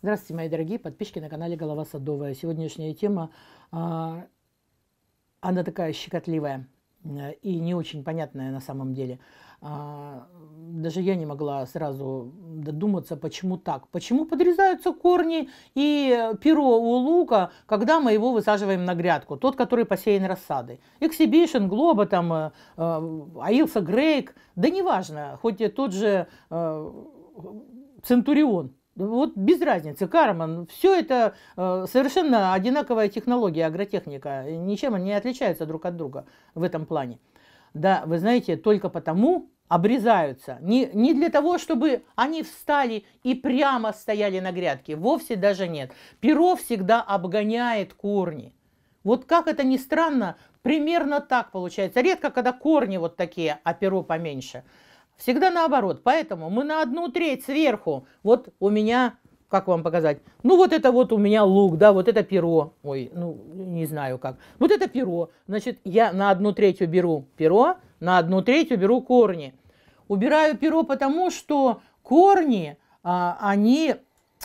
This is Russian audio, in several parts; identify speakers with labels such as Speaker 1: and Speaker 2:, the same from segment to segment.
Speaker 1: Здравствуйте, мои дорогие подписчики на канале Голова Садовая. Сегодняшняя тема, а, она такая щекотливая э, и не очень понятная на самом деле. А, даже я не могла сразу додуматься, почему так. Почему подрезаются корни и перо у лука, когда мы его высаживаем на грядку, тот, который посеян рассадой. Эксибишн, Глоба, там, э, э, Аилса Грейк, да неважно, хоть и тот же Центурион, вот без разницы, Карман, все это э, совершенно одинаковая технология, агротехника, ничем они не отличаются друг от друга в этом плане. Да, вы знаете, только потому обрезаются. Не, не для того, чтобы они встали и прямо стояли на грядке, вовсе даже нет. Перо всегда обгоняет корни. Вот как это ни странно, примерно так получается. Редко, когда корни вот такие, а перо поменьше – Всегда наоборот. Поэтому мы на одну треть сверху. Вот у меня, как вам показать? Ну, вот это вот у меня лук, да, вот это перо. Ой, ну, не знаю как. Вот это перо. Значит, я на одну треть уберу перо, на одну треть уберу корни. Убираю перо потому, что корни, а, они,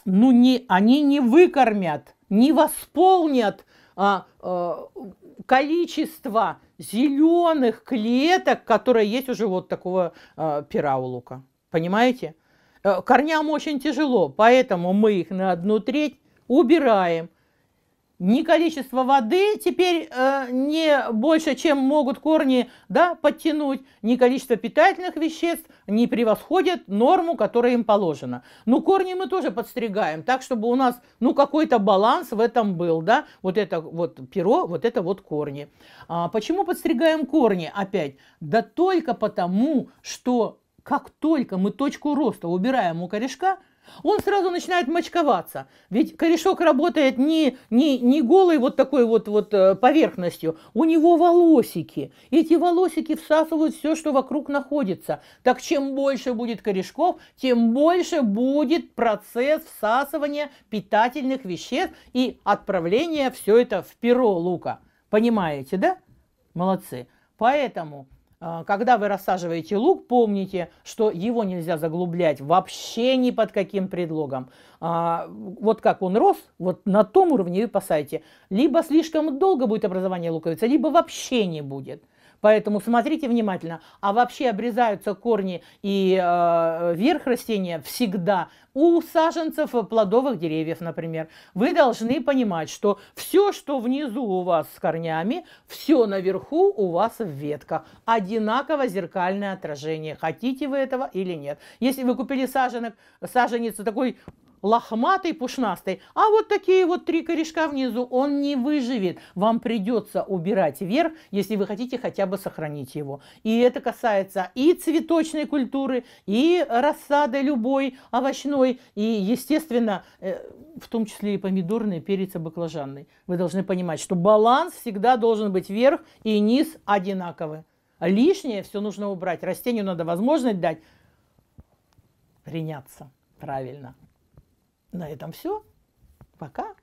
Speaker 1: ну, не, они не выкормят, не восполнят а, а, количество зеленых клеток, которые есть уже вот такого э, пера у лука. Понимаете? Э, корням очень тяжело, поэтому мы их на одну треть убираем ни количество воды теперь э, не больше, чем могут корни да, подтянуть, ни количество питательных веществ не превосходят норму, которая им положена. Ну, корни мы тоже подстригаем, так, чтобы у нас ну, какой-то баланс в этом был. Да? Вот это вот перо, вот это вот корни. А почему подстригаем корни опять? Да только потому, что как только мы точку роста убираем у корешка – он сразу начинает мочковаться. Ведь корешок работает не, не, не голой вот такой вот, вот э, поверхностью, у него волосики. Эти волосики всасывают все, что вокруг находится. Так чем больше будет корешков, тем больше будет процесс всасывания питательных веществ и отправления все это в перо лука. Понимаете, да? Молодцы. Поэтому а, когда вы рассаживаете лук, помните, что его нельзя заглублять вообще ни под каким предлогом. А, вот как он рос, вот на том уровне вы посадите. Либо слишком долго будет образование луковицы, либо вообще не будет. Поэтому смотрите внимательно. А вообще обрезаются корни и э, верх растения всегда у саженцев плодовых деревьев, например. Вы должны понимать, что все, что внизу у вас с корнями, все наверху у вас в ветках. Одинаково зеркальное отражение. Хотите вы этого или нет. Если вы купили саженок, саженец такой лохматый, пушнастый, а вот такие вот три корешка внизу, он не выживет. Вам придется убирать вверх, если вы хотите хотя бы сохранить его. И это касается и цветочной культуры, и рассады любой овощной, и, естественно, э, в том числе и помидорной, перец и баклажанный. Вы должны понимать, что баланс всегда должен быть вверх и низ одинаковы. Лишнее все нужно убрать. Растению надо возможность дать приняться правильно на этом все. Пока.